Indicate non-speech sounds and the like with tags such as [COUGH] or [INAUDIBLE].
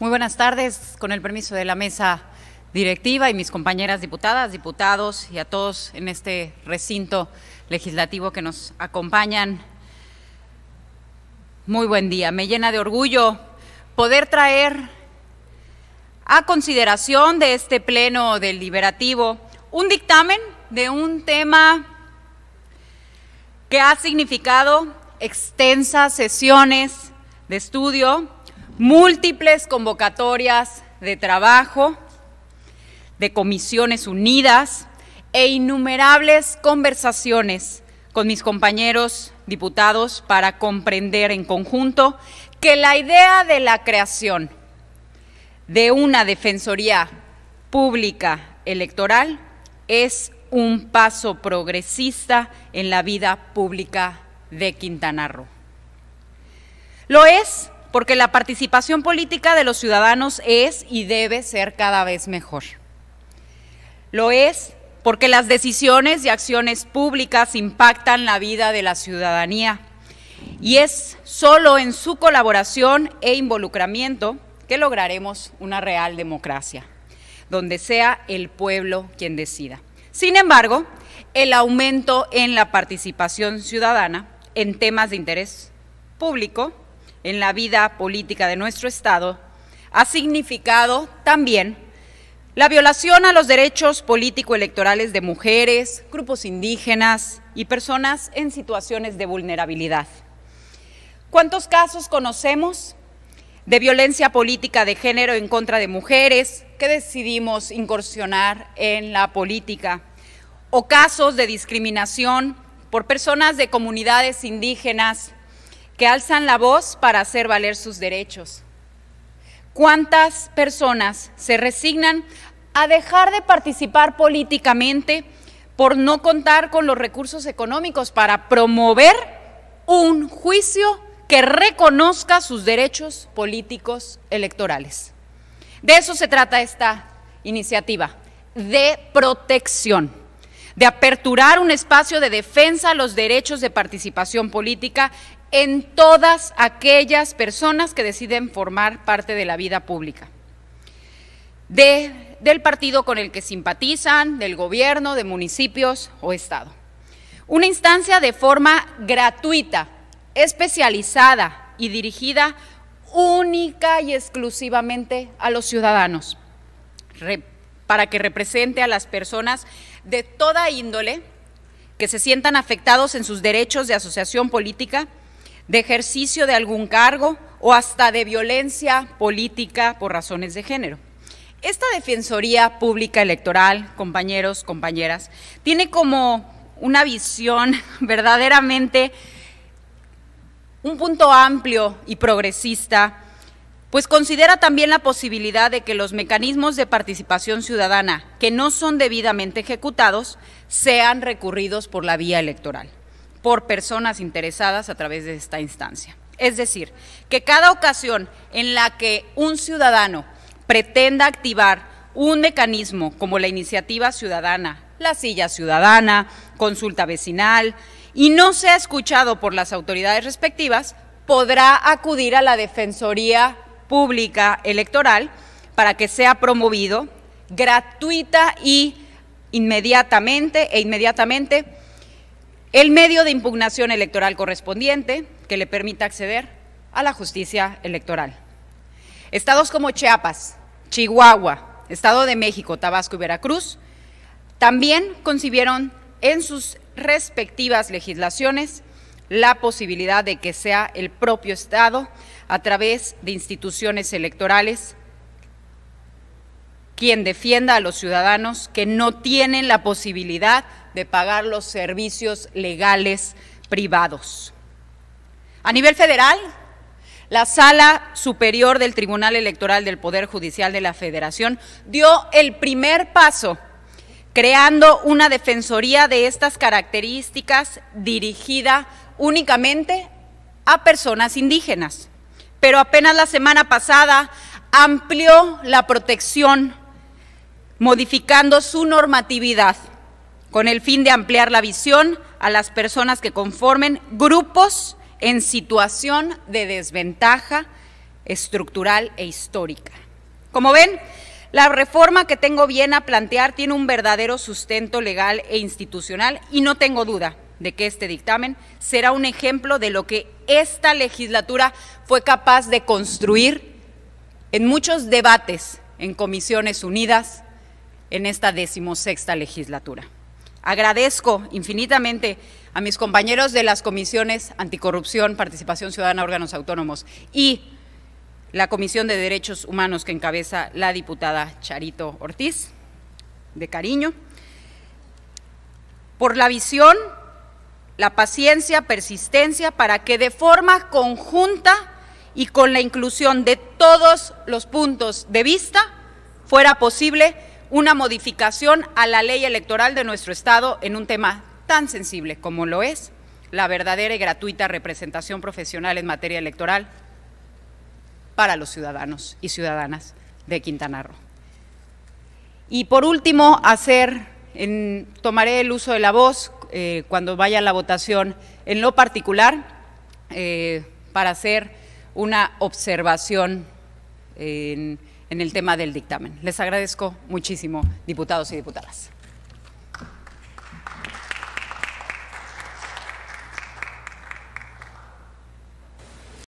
Muy buenas tardes, con el permiso de la mesa directiva y mis compañeras diputadas, diputados y a todos en este recinto legislativo que nos acompañan. Muy buen día, me llena de orgullo poder traer a consideración de este pleno deliberativo un dictamen de un tema que ha significado extensas sesiones de estudio múltiples convocatorias de trabajo, de comisiones unidas e innumerables conversaciones con mis compañeros diputados para comprender en conjunto que la idea de la creación de una Defensoría Pública Electoral es un paso progresista en la vida pública de Quintana Roo. Lo es porque la participación política de los ciudadanos es y debe ser cada vez mejor. Lo es porque las decisiones y acciones públicas impactan la vida de la ciudadanía y es solo en su colaboración e involucramiento que lograremos una real democracia, donde sea el pueblo quien decida. Sin embargo, el aumento en la participación ciudadana en temas de interés público en la vida política de nuestro Estado, ha significado también la violación a los derechos político-electorales de mujeres, grupos indígenas y personas en situaciones de vulnerabilidad. ¿Cuántos casos conocemos de violencia política de género en contra de mujeres que decidimos incursionar en la política? ¿O casos de discriminación por personas de comunidades indígenas, que alzan la voz para hacer valer sus derechos. ¿Cuántas personas se resignan a dejar de participar políticamente por no contar con los recursos económicos para promover un juicio que reconozca sus derechos políticos electorales? De eso se trata esta iniciativa, de protección, de aperturar un espacio de defensa a los derechos de participación política en todas aquellas personas que deciden formar parte de la vida pública. del partido con el que simpatizan, del gobierno, de municipios o Estado. Una instancia de forma gratuita, especializada y dirigida única y exclusivamente a los ciudadanos, para que represente a las personas de toda índole que se sientan afectados en sus derechos de asociación política de ejercicio de algún cargo o hasta de violencia política por razones de género. Esta Defensoría Pública Electoral, compañeros, compañeras, tiene como una visión [LAUGHS] verdaderamente un punto amplio y progresista, pues considera también la posibilidad de que los mecanismos de participación ciudadana que no son debidamente ejecutados sean recurridos por la vía electoral por personas interesadas a través de esta instancia. Es decir, que cada ocasión en la que un ciudadano pretenda activar un mecanismo como la iniciativa ciudadana, la silla ciudadana, consulta vecinal, y no sea escuchado por las autoridades respectivas, podrá acudir a la Defensoría Pública Electoral para que sea promovido gratuita y inmediatamente e inmediatamente el medio de impugnación electoral correspondiente que le permita acceder a la justicia electoral. Estados como Chiapas, Chihuahua, Estado de México, Tabasco y Veracruz también concibieron en sus respectivas legislaciones la posibilidad de que sea el propio Estado, a través de instituciones electorales, quien defienda a los ciudadanos que no tienen la posibilidad de pagar los servicios legales privados. A nivel federal, la Sala Superior del Tribunal Electoral del Poder Judicial de la Federación dio el primer paso creando una defensoría de estas características dirigida únicamente a personas indígenas. Pero apenas la semana pasada amplió la protección modificando su normatividad con el fin de ampliar la visión a las personas que conformen grupos en situación de desventaja estructural e histórica. Como ven, la reforma que tengo bien a plantear tiene un verdadero sustento legal e institucional y no tengo duda de que este dictamen será un ejemplo de lo que esta legislatura fue capaz de construir en muchos debates en comisiones unidas, en esta decimosexta legislatura. Agradezco infinitamente a mis compañeros de las comisiones Anticorrupción, Participación Ciudadana, Órganos Autónomos y la Comisión de Derechos Humanos que encabeza la diputada Charito Ortiz, de cariño, por la visión, la paciencia, persistencia, para que de forma conjunta y con la inclusión de todos los puntos de vista fuera posible una modificación a la ley electoral de nuestro Estado en un tema tan sensible como lo es la verdadera y gratuita representación profesional en materia electoral para los ciudadanos y ciudadanas de Quintana Roo. Y por último, hacer, tomaré el uso de la voz eh, cuando vaya la votación en lo particular eh, para hacer una observación en en el tema del dictamen. Les agradezco muchísimo, diputados y diputadas.